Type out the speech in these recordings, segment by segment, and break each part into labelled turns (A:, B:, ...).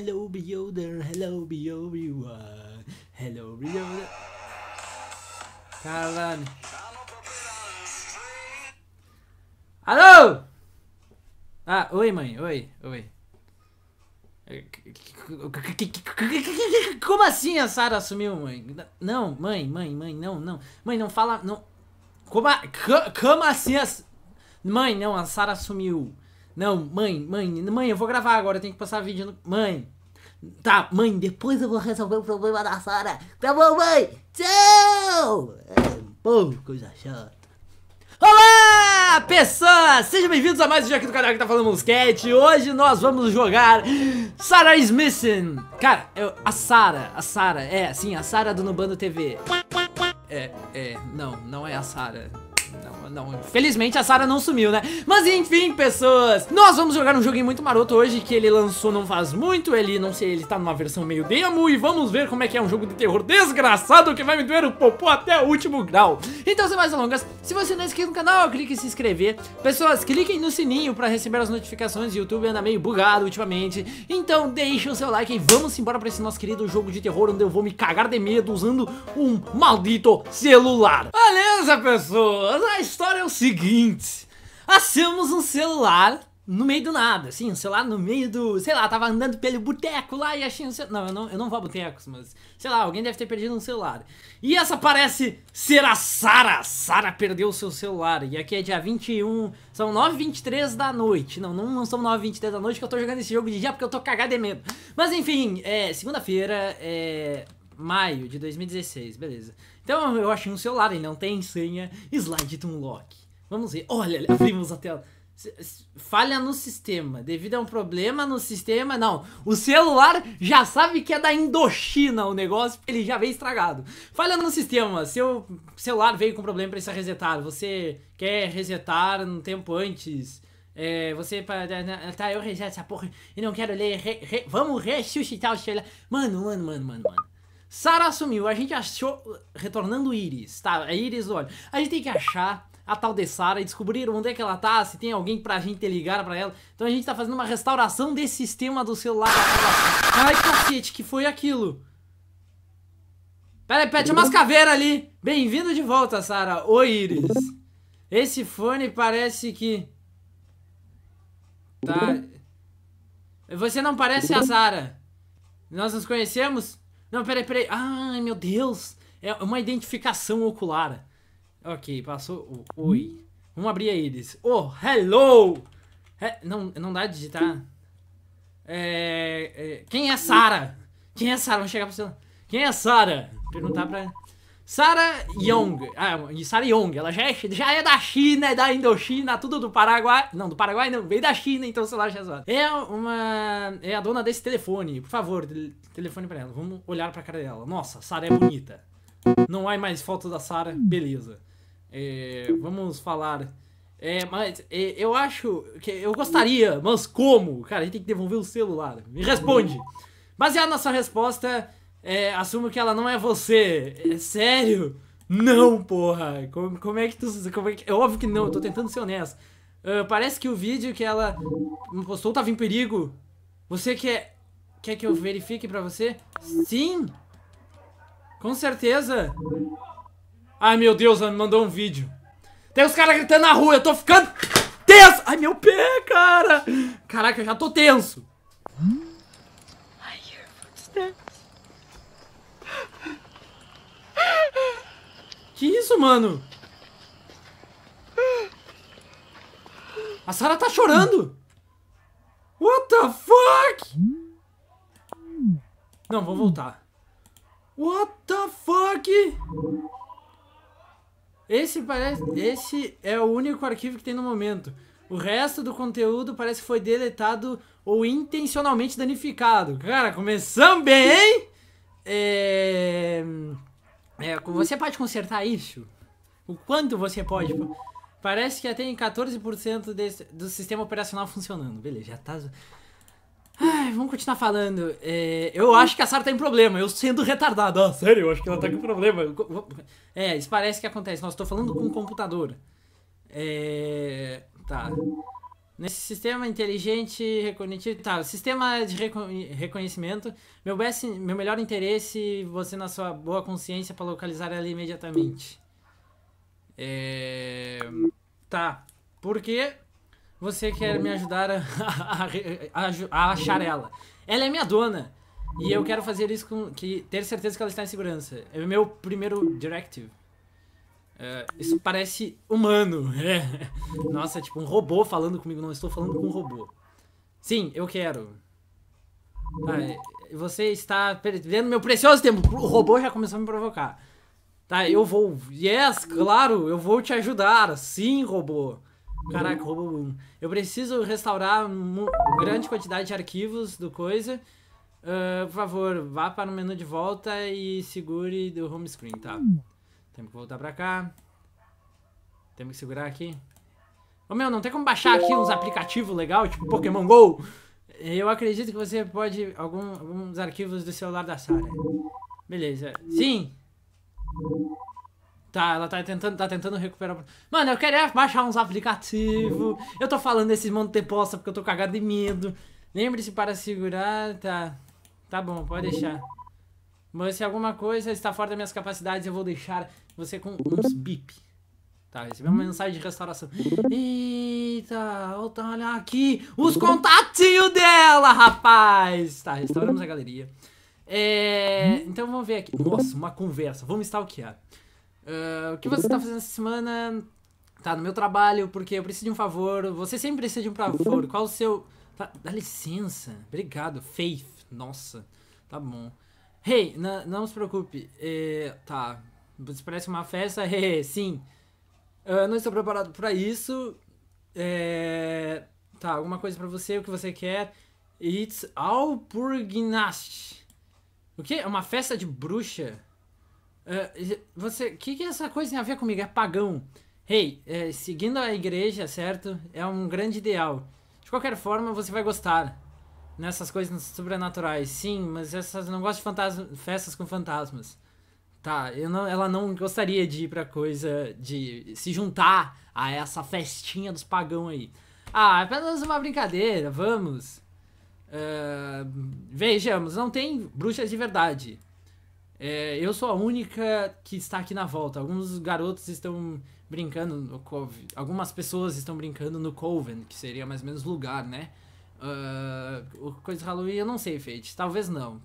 A: Hello Beholder, hello everyone, hello Beholder. Caralho. Alô? Ah, oi mãe, oi, oi. Como assim a Sara assumiu, mãe? Não, mãe, mãe, mãe, não, não. Mãe, não fala, não. Como, a... como assim a... Mãe, não, a Sara assumiu. Não, mãe, mãe, mãe, eu vou gravar agora, eu tenho que passar vídeo no... Mãe. Tá, mãe, depois eu vou resolver o problema da Sara. Tá bom, mãe? Tchau! É, coisa chata. Olá, pessoas! Sejam bem-vindos a mais um dia aqui do canal que tá falando Musquete. Hoje nós vamos jogar Sarah is Missing. Cara, eu, a Sara, a Sara, é, sim, a Sara do Nubando TV. É, é, não, não é a Sara não. Felizmente a Sarah não sumiu, né? Mas enfim, pessoas, nós vamos jogar um joguinho muito maroto hoje que ele lançou não faz muito. Ele, não sei, ele tá numa versão meio demo e vamos ver como é que é um jogo de terror desgraçado que vai me doer o popô até o último grau. Então, sem mais longas, se você não é inscrito no canal, clique em se inscrever. Pessoas, cliquem no sininho pra receber as notificações. O YouTube anda meio bugado ultimamente. Então, deixa o seu like e vamos embora pra esse nosso querido jogo de terror onde eu vou me cagar de medo usando um maldito celular. Beleza, pessoas? A é história é o seguinte: achamos um celular no meio do nada, assim, um celular no meio do. Sei lá, tava andando pelo boteco lá e achei um celular. Não, eu não, eu não vou a botecos, mas sei lá, alguém deve ter perdido um celular. E essa parece ser a Sara. Sara perdeu o seu celular. E aqui é dia 21, são 9h23 da noite. Não, não, não são 9h23 da noite que eu tô jogando esse jogo de dia porque eu tô cagado de medo. Mas enfim, é segunda-feira, é. Maio de 2016, beleza. Então eu achei um celular, ele não tem senha. Slide to unlock. Vamos ver. Olha, abrimos a tela. Falha no sistema. Devido a um problema no sistema. Não. O celular já sabe que é da Indochina o negócio, ele já veio estragado. Falha no sistema. Seu celular veio com problema, se resetar. Você quer resetar um tempo antes. É, você para. Tá, eu reseto essa porra. E não quero ler. Re, re, vamos ressuscitar o celular. Mano, mano, mano, mano, mano. Sarah assumiu, a gente achou. Retornando Iris, tá? A é Iris do A gente tem que achar a tal de Sarah e descobrir onde é que ela tá, se tem alguém pra gente ligar pra ela. Então a gente tá fazendo uma restauração desse sistema do celular. Ai, cacete, que foi aquilo? Peraí, pede é umas caveiras ali. Bem-vindo de volta, Sarah. Oi, Iris. Esse fone parece que. Tá. Você não parece a Sarah. Nós nos conhecemos? Não, peraí, peraí. Ai, meu Deus. É uma identificação ocular. Ok, passou. Oi. Vamos abrir eles. Oh, hello! não, não dá de digitar. É, é, quem é Sara? Quem é Sara? Vamos chegar pra você. Quem é Sara? Perguntar pra. Sarah Young, ah, Sarah Young, ela já é, já é da China, é da Indochina, tudo do Paraguai, não, do Paraguai não, veio da China, então sei lá, já é zoado. É uma, é a dona desse telefone, por favor, telefone pra ela, vamos olhar pra cara dela. Nossa, Sarah é bonita, não há mais foto da Sarah, beleza. É, vamos falar, é, mas é, eu acho que eu gostaria, mas como? Cara, a gente tem que devolver o celular, me responde. Baseado na sua resposta, é, que ela não é você. É sério? Não, porra. Como, como é que tu. Como é, que, é óbvio que não, eu tô tentando ser honesto. Uh, parece que o vídeo que ela postou tava em perigo. Você quer. Quer que eu verifique pra você? Sim! Com certeza! Ai meu Deus, ela me mandou um vídeo. Tem os caras gritando na rua, eu tô ficando tenso! Ai meu pé, cara! Caraca, eu já tô tenso! I hear footsteps. Que isso, mano? A Sarah tá chorando! What the fuck? Não, vou voltar. What the fuck? Esse parece, esse é o único arquivo que tem no momento. O resto do conteúdo parece que foi deletado ou intencionalmente danificado. Cara, começamos bem, hein? É... É, você pode consertar isso? O quanto você pode? Parece que já tem 14% desse, do sistema operacional funcionando. Beleza, já tá. Ai, vamos continuar falando. É, eu acho que a Sarah tem tá problema, eu sendo retardado. Ah, sério, eu acho que ela tá com problema. É, isso parece que acontece. Nossa, tô falando com o computador. É. Tá. Nesse sistema inteligente reconhecido. Tá, sistema de reconhecimento. Meu, best, meu melhor interesse, você na sua boa consciência para localizar ela imediatamente. É... Tá. Porque você quer me ajudar a, a, a, achar ela. Ela é minha dona. E eu quero fazer isso com. Que, ter certeza que ela está em segurança. É o meu primeiro directive. É, isso parece humano. É. Nossa, tipo um robô falando comigo. Não, estou falando com um robô. Sim, eu quero. Tá, você está perdendo meu precioso tempo. O robô já começou a me provocar. Tá, eu vou. Yes, claro, eu vou te ajudar. Sim, robô. Caraca, robô. Eu preciso restaurar uma grande quantidade de arquivos do coisa. Uh, por favor, vá para o menu de volta e segure do home screen, tá? Temos que voltar pra cá. Temos que segurar aqui. Ô meu, não tem como baixar aqui uns aplicativos legal, tipo Pokémon GO? Eu acredito que você pode algum, alguns arquivos do celular da Sarah. Beleza. Sim! Tá, ela tá tentando, tá tentando recuperar. Mano, eu queria baixar uns aplicativos. Eu tô falando desse monte de posta porque eu tô cagado de medo. Lembre-se para segurar, tá. Tá bom, pode deixar. Mas se alguma coisa está fora das minhas capacidades, eu vou deixar você com uns bip. Tá, recebi uma mensagem de restauração. Eita, olha aqui os contatinhos dela, rapaz! Tá, restauramos a galeria. É, então vamos ver aqui. Nossa, uma conversa. Vamos stalkear. Uh, o que você está fazendo essa semana? Tá, no meu trabalho, porque eu preciso de um favor. Você sempre precisa de um favor. Qual o seu. Tá, dá licença. Obrigado. Faith. Nossa, tá bom. Hey, não, se preocupe. É, tá. Você parece uma festa? Hey, sim. Eu ah, não estou preparado para isso. É, tá, alguma coisa para você, o que você quer. It's all O que? É uma festa de bruxa? Ah, você, o que, que essa coisa tem a ver comigo? É pagão. Hey, é, seguindo a igreja, certo? É um grande ideal. De qualquer forma, você vai gostar nessas coisas sobrenaturais. Sim, mas essas não gosto de fantasma, festas com fantasmas. Tá, eu não, ela não gostaria de ir pra coisa de se juntar a essa festinha dos pagão aí. Ah, é apenas uma brincadeira, vamos. Uh, vejamos, não tem bruxas de verdade. É, eu sou a única que está aqui na volta. Alguns garotos estão brincando no Cove. Algumas pessoas estão brincando no Coven, que seria mais ou menos lugar, né? Uh, coisa Halloween, eu não sei, Fate. Talvez não.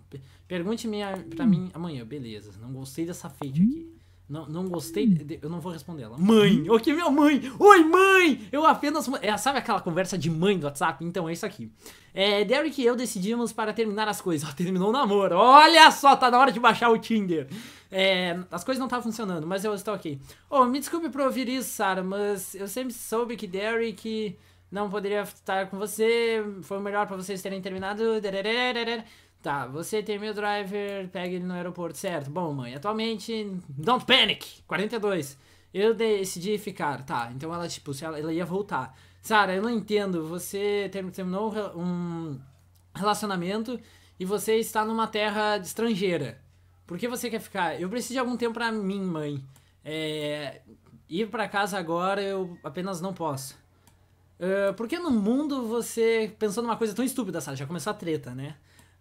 A: Pergunte -me pra mim amanhã, beleza. Não gostei dessa Fate aqui. Não, não gostei. De, eu não vou responder ela. Mãe! O que minha mãe? Oi, mãe! Eu apenas. É, sabe aquela conversa de mãe do WhatsApp? Então é isso aqui. É, Derek e eu decidimos para terminar as coisas. Ó, terminou o namoro. Olha só, tá na hora de baixar o Tinder. É, as coisas não estavam tá funcionando, mas eu estou ok. Oh, me desculpe por ouvir isso, Sarah, mas eu sempre soube que Derek não poderia estar com você, foi melhor para vocês terem terminado. Tá, você tem meu driver, pega ele no aeroporto, certo? Bom, mãe, atualmente, don't panic, 42. Eu decidi ficar, tá, então ela, tipo, ela, ela ia voltar. Sara, eu não entendo, você terminou um relacionamento e você está numa terra estrangeira. Por que você quer ficar? Eu preciso de algum tempo para mim, mãe. É, ir para casa agora eu apenas não posso por eh, porque no mundo você pensou numa coisa tão estúpida, Sara? Já começou a treta, né?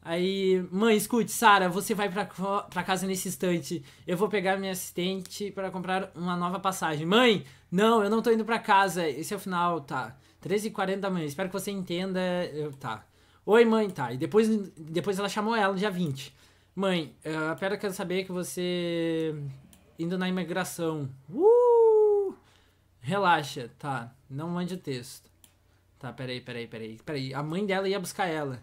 A: Aí, mãe, escute, Sara, você vai pra, pra casa nesse instante. Eu vou pegar minha assistente para comprar uma nova passagem. Mãe, não, eu não tô indo pra casa. Esse é o final, tá. 13h40 da manhã, espero que você entenda. Eu, tá. Oi, mãe, tá. E depois, depois ela chamou ela no dia 20. Mãe, uh, eh, a Pera quer saber que você. indo na imigração. Uh! Relaxa, tá. Não mande o texto. Tá, peraí, peraí, peraí. Peraí, a mãe dela ia buscar ela.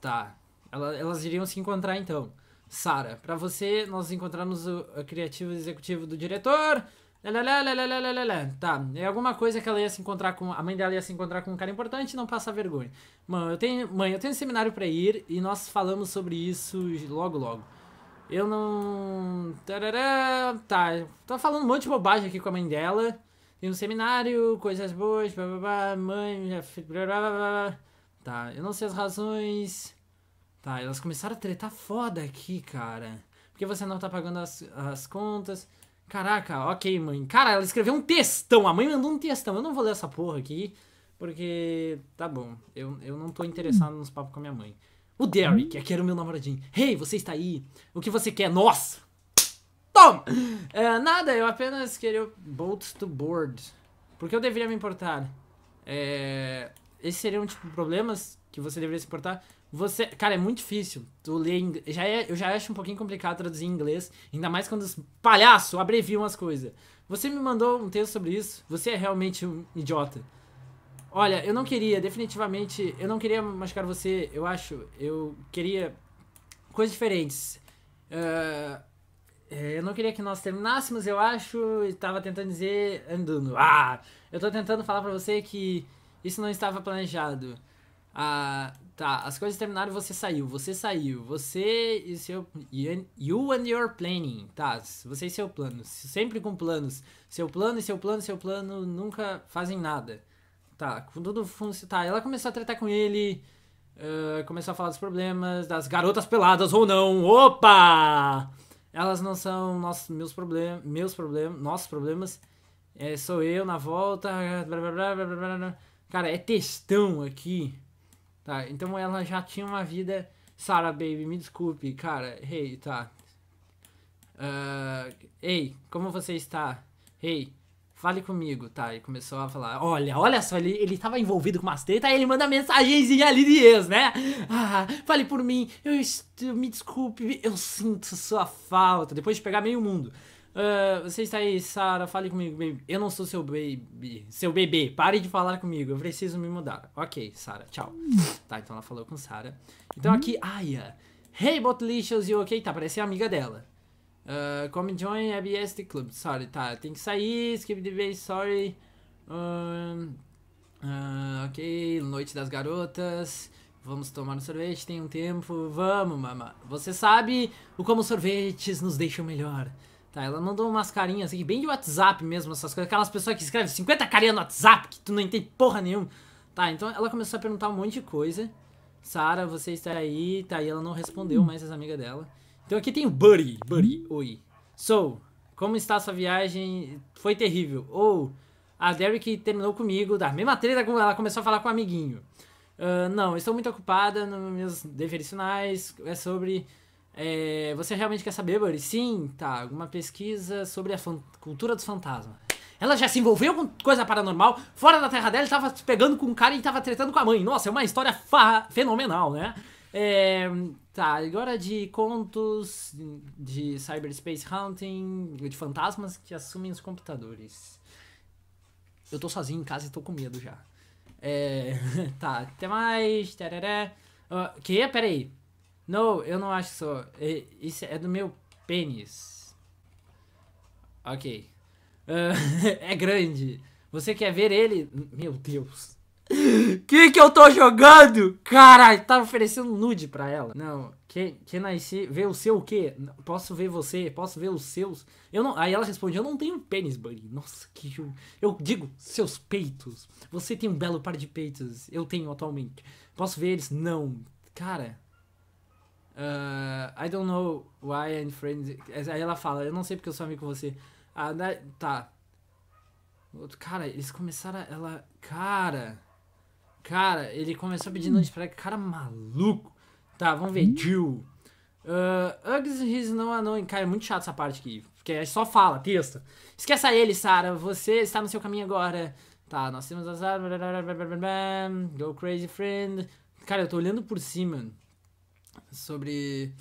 A: Tá. Ela, elas iriam se encontrar então. Sara, para você, nós encontramos o, o criativo executivo do diretor. Lalalala. Tá, é alguma coisa que ela ia se encontrar com. A mãe dela ia se encontrar com um cara importante não passa vergonha. Mãe, eu tenho, mãe, eu tenho um seminário para ir e nós falamos sobre isso logo logo. Eu não. Tarará, tá, tá falando um monte de bobagem aqui com a mãe dela. Tem um seminário, coisas boas, blá blá blá, mãe, blá blá blá. Tá, eu não sei as razões. Tá, elas começaram a tretar foda aqui, cara. Porque você não tá pagando as, as contas. Caraca, ok, mãe. Cara, ela escreveu um textão. A mãe mandou um textão. Eu não vou ler essa porra aqui. Porque, tá bom, eu, eu não tô interessado nos papos com a minha mãe. O Derek, é hum? que era o meu namoradinho. Hey, você está aí? O que você quer? Nossa! Toma! É, nada, eu apenas queria bolt to board. Por que eu deveria me importar? É, esses seriam, tipo, problemas que você deveria se importar. Você, cara, é muito difícil. Tu ler inglês. Já é, eu já acho um pouquinho complicado traduzir em inglês, ainda mais quando os palhaços abreviam as coisas. Você me mandou um texto sobre isso. Você é realmente um idiota. Olha, eu não queria, definitivamente, eu não queria machucar você, eu acho. Eu queria coisas diferentes. Uh, eu não queria que nós terminássemos, eu acho, e tava tentando dizer andando. Ah, eu tô tentando falar para você que isso não estava planejado. Ah, tá, as coisas terminaram, você saiu, você saiu, você e seu you and your planning, tá? Você e seu plano, sempre com planos. Seu plano e seu plano, seu plano nunca fazem nada. Tá, com todo fundo. Tá, ela começou a tratar com ele. Uh, começou a falar dos problemas, das garotas peladas ou não. Opa! Elas não são nossos, meus problemas. Meus problemas. Nossos problemas. É, sou eu na volta. Blá, blá, blá, Cara, é textão aqui. Tá, então ela já tinha uma vida. Sarah, baby, me desculpe, cara. Hey, tá. Uh, Ei, hey, como você está? Hey, fale comigo, tá? E começou a falar, olha, olha só, ele, ele tava envolvido com umas treta, aí ele manda mensagenzinha ali de ex, né? Ah, fale por mim, eu, eu, me desculpe, eu sinto sua falta, depois de pegar meio mundo. Uh, você está aí, Sara, fale comigo, baby. Eu não sou seu baby, seu bebê, pare de falar comigo, eu preciso me mudar. Ok, Sara, tchau. tá, então ela falou com Sara. Então uhum. aqui, Aya. Hey, Botlicious, e ok? Tá, parece amiga dela. Uh, come join ABST Club. Sorry, tá. Tem que sair. Skip the base, sorry. uh, ok, Noite das Garotas. Vamos tomar um sorvete, tem um tempo. Vamos, mama. Você sabe o como sorvetes nos deixam melhor. Tá, ela mandou umas carinhas aqui, bem de WhatsApp mesmo, essas coisas. Aquelas pessoas que escrevem 50 carinhas no WhatsApp, que tu não entende porra nenhuma. Tá, então ela começou a perguntar um monte de coisa. Sara, você está aí? Tá, e ela não respondeu hum. mais as amigas dela. Então aqui tem o Buddy. Buddy, oi. So, como está sua viagem? Foi terrível. Ou, oh, a Derek terminou comigo, da mesma treta, ela começou a falar com o um amiguinho. Uh, não, estou muito ocupada nos meus deveres finais. É sobre. É, você realmente quer saber, Buddy? Sim, tá. Alguma pesquisa sobre a cultura dos fantasmas. Ela já se envolveu com coisa paranormal, fora da terra dela, estava pegando com um cara e estava tretando com a mãe. Nossa, é uma história fenomenal, né? É, tá, agora de contos, de cyberspace hunting, de fantasmas que assumem os computadores. Eu tô sozinho em casa e tô com medo já. É, tá, até mais. que Uh, que? Não, eu não acho que sou. É, isso é do meu pênis. Ok. Uh, é grande. Você quer ver ele? Meu Deus que que eu tô jogando? Caralho, tava oferecendo nude pra ela. Não, que, que nasci, ver o seu o quê? Posso ver você, posso ver os seus. Eu não, aí ela responde, eu não tenho pênis, Bunny. Nossa, que eu, eu digo, seus peitos. Você tem um belo par de peitos, eu tenho atualmente. Posso ver eles? Não. Cara, Uh, I don't know why I'm friends. Aí ela fala, eu não sei porque eu sou amigo com você. Ah, né, tá. Cara, eles começaram a. Ela. Cara. Cara, ele começou pedindo hum. nude pra cara maluco. Tá, vamos ver. Hum. Jill. Uh, Uggs his não anon. Cara, é muito chato essa parte aqui. Porque é só fala, texto. Esqueça ele, Sara. Você está no seu caminho agora. Tá, nós temos azar Go crazy friend. Cara, eu tô olhando por cima. Sobre.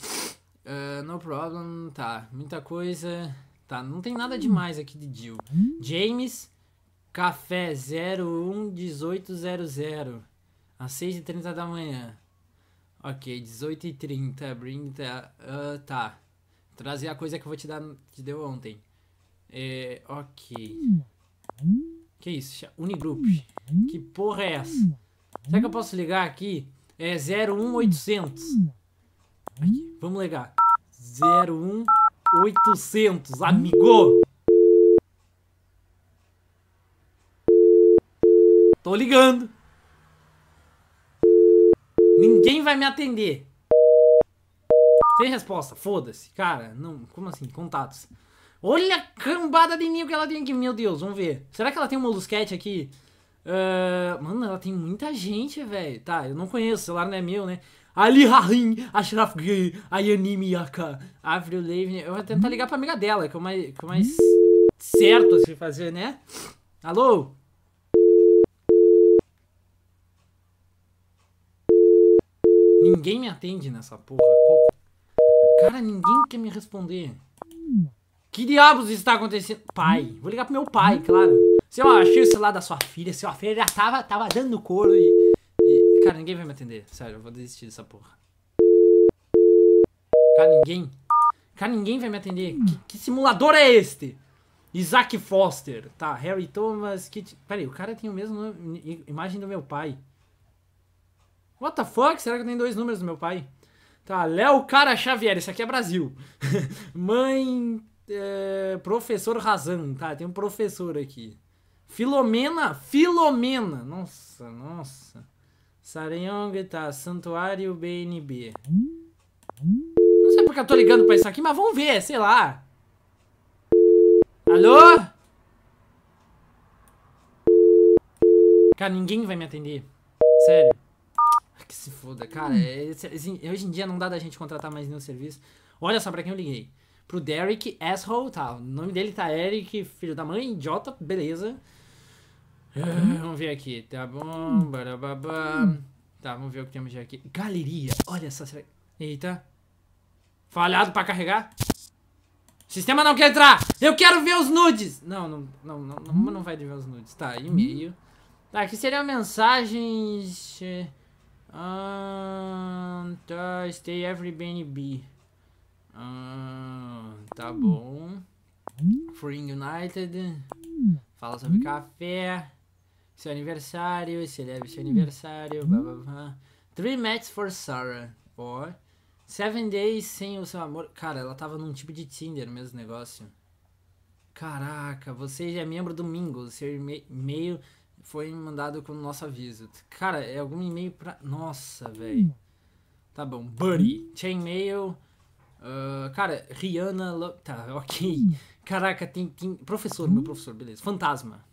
A: Uh, no problem. Tá, muita coisa. Tá, não tem nada hum. demais aqui de Jill. James. Café 01 1800 às 6h30 da manhã. Ok, 18h30. Bring the, uh, tá. Trazer a coisa que eu vou te dar. Te deu ontem. É, ok. Que isso? Unigroup. Que porra é essa? Será que eu posso ligar aqui? É 01800. Aqui, vamos ligar. 01800, amigo! Tô ligando. Ninguém vai me atender. Sem resposta, foda-se. Cara, não. Como assim? Contatos. Olha a cambada de ninho que ela tem aqui. Meu Deus, vamos ver. Será que ela tem um Mosquete aqui? Uh, mano, ela tem muita gente, velho. Tá, eu não conheço, o celular não é meu, né? Ali Harim, Ashraf Gay, Ayani Miyaka, Avril Lavigne. Eu vou tentar ligar pra amiga dela, que é o mais, que é o mais certo se fazer, né? Alô? Ninguém me atende nessa porra. Cara, ninguém quer me responder. Que diabos está acontecendo? Pai, vou ligar pro meu pai, claro. Se eu achei o celular da sua filha, sua filha já tava, tava dando couro e, e, Cara, ninguém vai me atender. Sério, eu vou desistir dessa porra. Cara, ninguém. Cara, ninguém vai me atender. Que, que simulador é este? Isaac Foster. Tá, Harry Thomas. Kit... aí o cara tem o mesmo nome, imagem do meu pai. What the fuck? Será que eu tenho dois números do meu pai? Tá, Léo Cara Xavier, isso aqui é Brasil. Mãe. É, professor Razan, tá? Tem um professor aqui. Filomena, Filomena. Nossa, nossa. Sarayong, tá? Santuário BNB. Não sei porque eu tô ligando pra isso aqui, mas vamos ver, sei lá. Alô? Cara, ninguém vai me atender. Sério que se foda, cara. Hum. É esse, hoje em dia não dá da gente contratar mais nenhum serviço. Olha só pra quem eu liguei. Pro Derek Asshole, tá. O nome dele tá Eric, filho da mãe, idiota, beleza. É. Ah, vamos ver aqui, tá bom. Hum. Barababá. Hum. Tá, vamos ver o que temos já aqui. Galeria, olha só. Será... Eita. Falhado pra carregar? Sistema não quer entrar! Eu quero ver os nudes! Não, não, não, não, não, não vai ver os nudes. Tá, e-mail. Tá, aqui seria mensagens. Eh, ah, tá. Stay every BNB. Ah, tá bom. Free United. Fala sobre café. Seu aniversário. Celebra seu aniversário. Hum. Blá, blá, blá. Three matches for Sarah. Ó. Seven days sem o seu amor. Cara, ela tava num tipo de Tinder mesmo negócio. Caraca, você é membro do Mingo. Seu e-mail foi mandado com o nosso aviso. Cara, é algum e-mail pra. Nossa, hum. velho. Tá bom. Buddy, Chainmail. Uh, cara, Rihanna. Lo... Tá, ok. Hum. Caraca, tem, tem. Professor, meu hum. professor, beleza. Fantasma.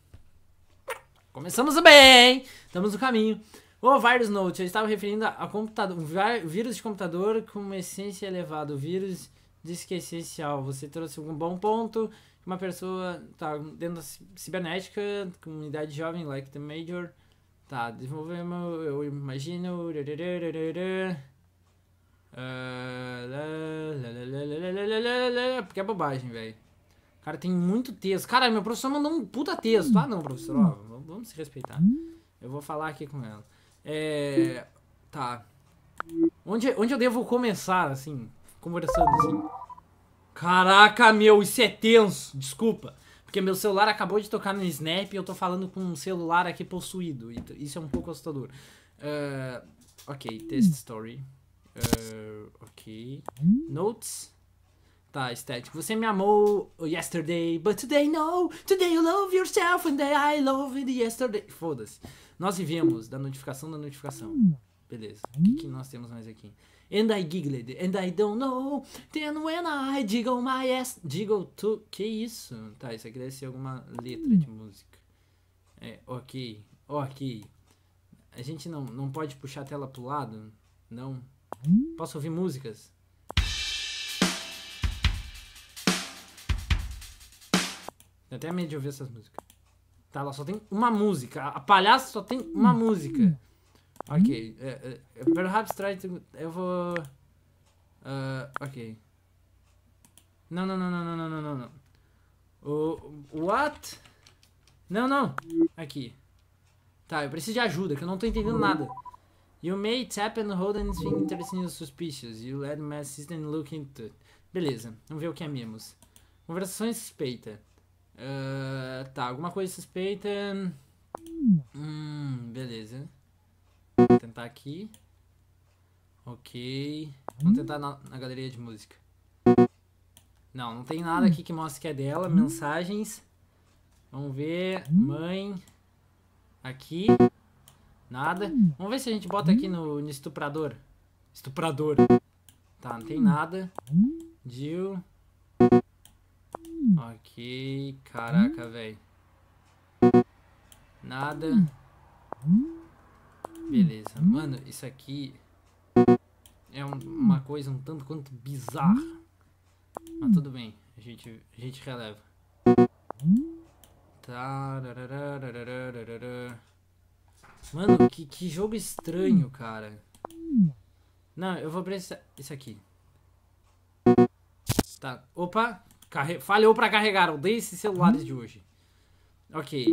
A: Começamos bem! Estamos no caminho. O Virus Note, eu estava referindo a computador, vírus de computador com uma essência elevada. O vírus diz que é essencial. Você trouxe um bom ponto uma pessoa tá dentro da cibernética, comunidade jovem, like the major, tá, desenvolvendo eu imagino, porque é bobagem, velho. Cara, tem muito texto. Cara, meu professor mandou um puta texto. Ah, não, professor, ó, vamos se respeitar. Eu vou falar aqui com ela. É, tá. Onde, onde eu devo começar, assim, conversando, assim? Caraca, meu, isso é tenso. Desculpa. Porque meu celular acabou de tocar no Snap e eu tô falando com um celular aqui possuído. Isso é um pouco assustador. Uh, ok, test story. Uh, ok. Notes. Tá, estético. Você me amou yesterday, but today no. Today you love yourself and I love yesterday. Foda-se. Nós vivemos da notificação da notificação. Beleza. O que, que, nós temos mais aqui? And I giggled, and I don't know. Then when I jiggle my ass. Jiggle to. Que isso? Tá, isso aqui deve ser alguma letra de música. É, ok. Ok. A gente não, não pode puxar a tela pro lado? Não. Posso ouvir músicas? Eu até medo de ouvir essas músicas. Tá, ela só tem uma música. A palhaça só tem uma música. Ok. Uh, uh, perhaps try to. Eu vou. Uh, ok. Não, não, não, não, não, não, não, não. Uh, what? Não, não. Aqui. Tá, eu preciso de ajuda, que eu não tô entendendo nada. You may tap and hold anything interesting or suspicious. You let my assistant look into it. Beleza, vamos ver o que é memos. Conversações suspeita. Uh, tá, alguma coisa suspeita. Hum, beleza tentar aqui. Ok. Vamos tentar na, na galeria de música. Não, não tem nada aqui que mostre que é dela. Mensagens. Vamos ver. Mãe. Aqui. Nada. Vamos ver se a gente bota aqui no, no estuprador. Estuprador. Tá, não tem nada. Jill. Ok. Caraca, velho. Nada. Beleza. Mano, isso aqui é um, uma coisa um tanto quanto bizarra. Mas tudo bem, a gente, a gente releva. Mano, que, que jogo estranho, cara. Não, eu vou precisar... Isso aqui. Tá. Opa! Carre... Falhou pra carregar. Odeio esses celulares de hoje. Ok.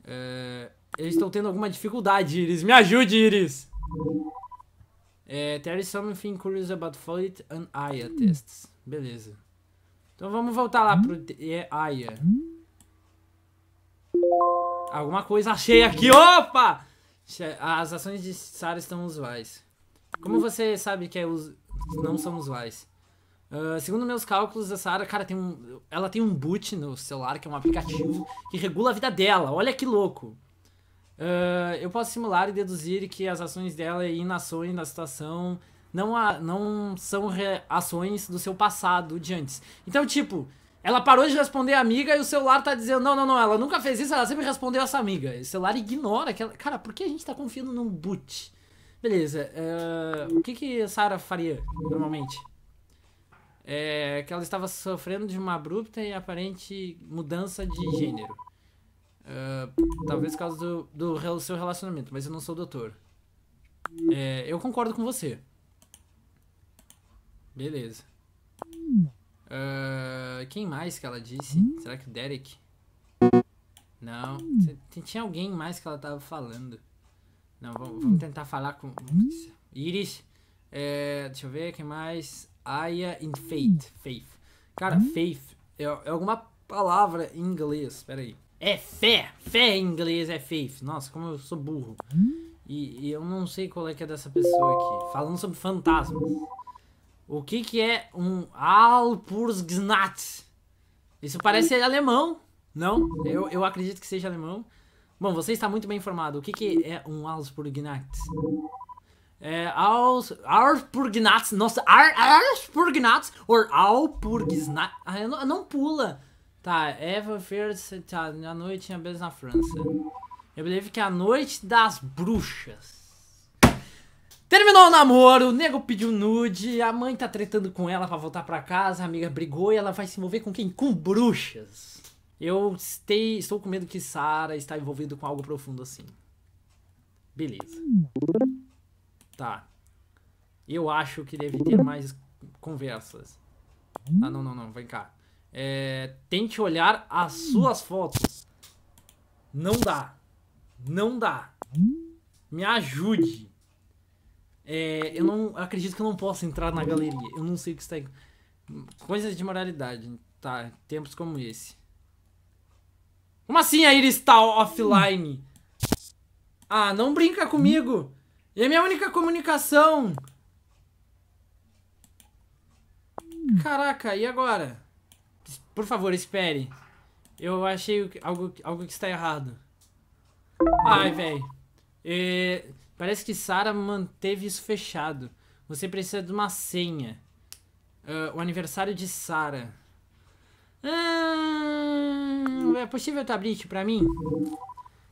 A: Uh... Eles estão tendo alguma dificuldade, Iris. Me ajude, Iris! É, there is something curious about Floyd and Aya tests. Beleza. Então vamos voltar lá pro é, Aya. Alguma coisa achei aqui. Opa! As ações de Sarah estão usuais. Como você sabe que é us... não são usuais? Uh, segundo meus cálculos, a Sarah, cara, tem um, ela tem um boot no celular, que é um aplicativo que regula a vida dela. Olha que louco. Ah, eu posso simular e deduzir que as ações dela e é inações da situação não, a, não são reações do seu passado de antes. Então, tipo, ela parou de responder a amiga e o celular tá dizendo: não, não, não, ela nunca fez isso, ela sempre respondeu essa amiga. E o celular ignora aquela. Cara, por que a gente tá confiando num boot? Beleza, uh, o que, que Sarah faria normalmente? É que ela estava sofrendo de uma abrupta e aparente mudança de gênero. Uh, talvez por causa do, do, seu relacionamento, mas eu não sou doutor. É, eu concordo com você. Beleza. Uh, quem mais que ela disse? Será que o Derek? Não. Tinha alguém mais que ela tava falando. Não, vamos, vamos tentar falar com. Iris. É, deixa eu ver quem mais. Aya in Faith. Faith. Cara, faith é, é alguma palavra em inglês. Pera aí. É fé. Fé em inglês é faith. Nossa, como eu sou burro. E, e eu não sei qual é que é dessa pessoa aqui. Falando sobre fantasmas. O que que é um Alpursgnat? Isso parece alemão. Não, eu, eu acredito que seja alemão. Bom, você está muito bem informado. O que, que é um Alspurgnat? É, Als, nossa, Alspurgnat, ou Alpurgnat, ah, não, não pula. Tá, Ever First, tá, na noite em Abelhas na França. Eu believe que é a noite das bruxas. Terminou o namoro, o nego pediu nude, a mãe tá tretando com ela para voltar para casa, a amiga brigou e ela vai se envolver com quem? Com bruxas. Eu estei estou com medo que Sara está envolvida com algo profundo assim. Beleza. Tá. Eu acho que deve ter mais conversas. Ah, não, não, não, vem cá. É, tente olhar as suas fotos. Não dá. Não dá. Me ajude. É, eu não eu acredito que eu não possa entrar na galeria. Eu não sei o que está. aí. Coisas de moralidade. Tá, tempos como esse. Como assim a Iris está offline? Ah, não brinca comigo! E é a minha única comunicação! Caraca, e agora? Por favor, espere. Eu achei algo, algo que está errado. Ai, velho. É, parece que Sara manteve isso fechado. Você precisa de uma senha. Uh, o aniversário de Sara. Hum, ah, é possível tablet para mim?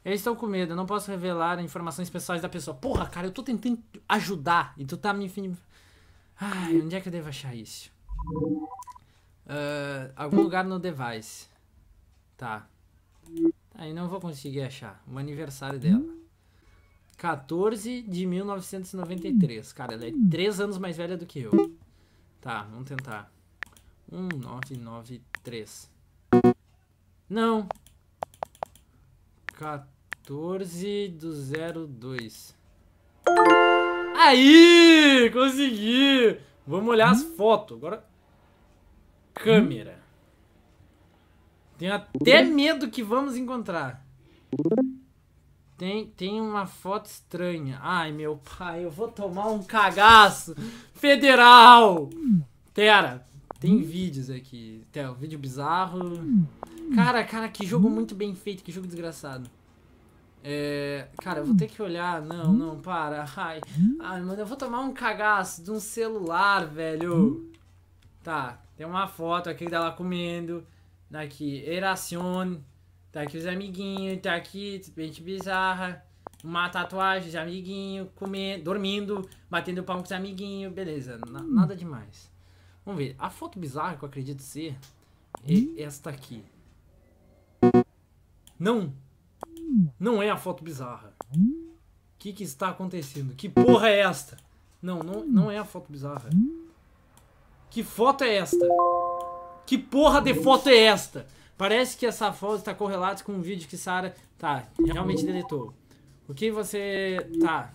A: Eu estou com medo, eu não posso revelar informações pessoais da pessoa. Porra, cara, eu tô tentando ajudar e tu tá me. Ai, onde é que eu devo achar isso? Uh, algum lugar no device. Tá. Aí tá, não vou conseguir achar. O aniversário dela. 14 de 1993. Cara, ela é 3 anos mais velha do que eu. Tá, vamos tentar. 1993. Não. 14 do 02. Aí! Consegui! Vamos olhar as fotos. Agora câmera. Tenho até medo que vamos encontrar. Tem, tem uma foto estranha. Ai, meu pai, eu vou tomar um cagaço federal. Pera, tem vídeos aqui. Tem um vídeo bizarro. Cara, cara, que jogo muito bem feito, que jogo desgraçado. É, cara, eu vou ter que olhar. Não, não, para. Ai, ai, mano, eu vou tomar um cagaço de um celular, velho. Tá, tem uma foto aqui dela comendo. Daqui, tá Eracion. Tá aqui os amiguinhos. Tá aqui, gente bizarra. Uma tatuagem de amiguinho. Comendo, dormindo. Batendo palmo com os amiguinhos. Beleza, hum. nada demais. Vamos ver. A foto bizarra que eu acredito ser é hum. esta aqui. Não! Não é a foto bizarra. O hum. que, que está acontecendo? Que porra é esta? Não, não, não é a foto bizarra. Que foto é esta? Que porra de foto é esta? Parece que essa foto está correlada com um vídeo que Sara. Tá, realmente deletou. O que você. Tá.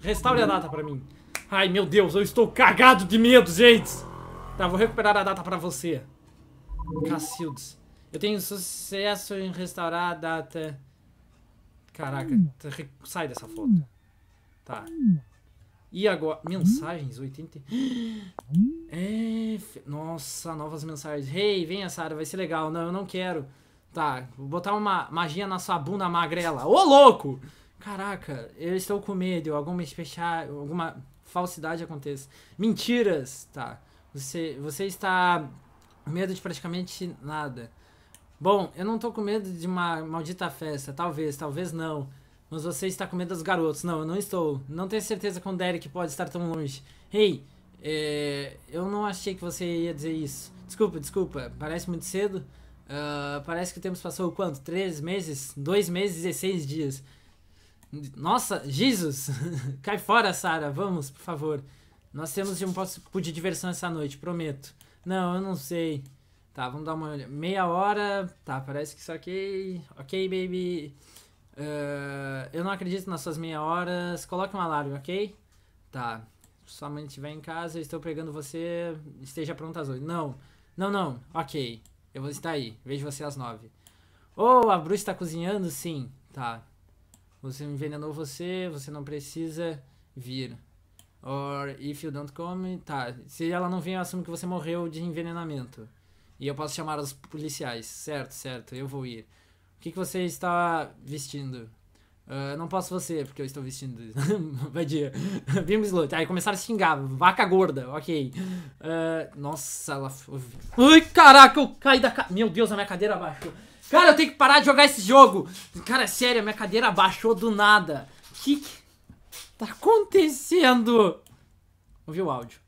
A: Restaure a data pra mim. Ai meu Deus, eu estou cagado de medo, gente! Tá, vou recuperar a data pra você. Cacildes. Eu tenho sucesso em restaurar a data. Caraca, hum. tá, sai dessa foto. Tá. E agora, mensagens, 80. É, nossa, novas mensagens. Hey, venha, Sara, vai ser legal. Não, eu não quero. Tá, vou botar uma magia na sua bunda magrela. Ô, louco! Caraca, eu estou com medo. Alguma especial, alguma falsidade aconteça. Mentiras, tá. Você, você está com medo de praticamente nada. Bom, eu não tô com medo de uma maldita festa. Talvez, talvez não mas você está com medo dos garotos. Não, eu não estou. Não tenho certeza o Derek pode estar tão longe. Hey, é, eu não achei que você ia dizer isso. Desculpa, desculpa. Parece muito cedo. Uh, parece que o tempo passou quanto? Três meses? Dois meses, e 16 dias. Nossa, Jesus! Cai fora, Sara. Vamos, por favor. Nós temos de um pouco de diversão essa noite, prometo. Não, eu não sei. Tá, vamos dar uma olhada. Meia hora. Tá, parece que isso aqui. Ok, baby. Ah, eu não acredito nas suas meia horas. Coloque um alarme, ok? Tá. Sua mãe estiver em casa, eu estou pregando você. Esteja pronta às oito. Não, não, não. Ok. Eu vou estar aí. Vejo você às nove. Oh, a Bruce está cozinhando? Sim. Tá. Você envenenou você, você não precisa vir. Or if you don't come. Tá. Se ela não vem, eu assumo que você morreu de envenenamento. E eu posso chamar os policiais. Certo, certo. Eu vou ir que, que você está vestindo? Uh, não posso você, porque eu estou vestindo. Vadia. Bimbo Slut. Aí começaram a xingar. Vaca gorda, ok. Uh, nossa, ela. Ai, caraca, eu caí da. Ca... Meu Deus, a minha cadeira abaixou. Cara, eu tenho que parar de jogar esse jogo. Cara, sério, a minha cadeira abaixou do nada. O que, que tá acontecendo? Ouvi o áudio.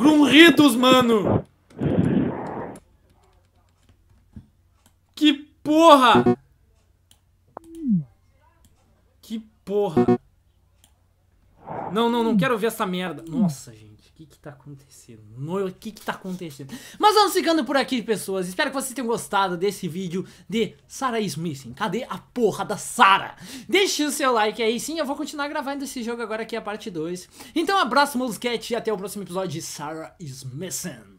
A: Grunridos, mano! Que porra! Que porra! Não, não, não quero ver essa merda. Nossa, gente que que tá acontecendo? O que que tá acontecendo? Mas vamos ficando por aqui, pessoas. Espero que vocês tenham gostado desse vídeo de Sarah Smith. Cadê a porra da Sarah? Deixe o seu like aí. Sim, eu vou continuar gravando esse jogo agora aqui, é a parte 2. Então, abraço, Molusquete, e até o próximo episódio de Sarah Smith.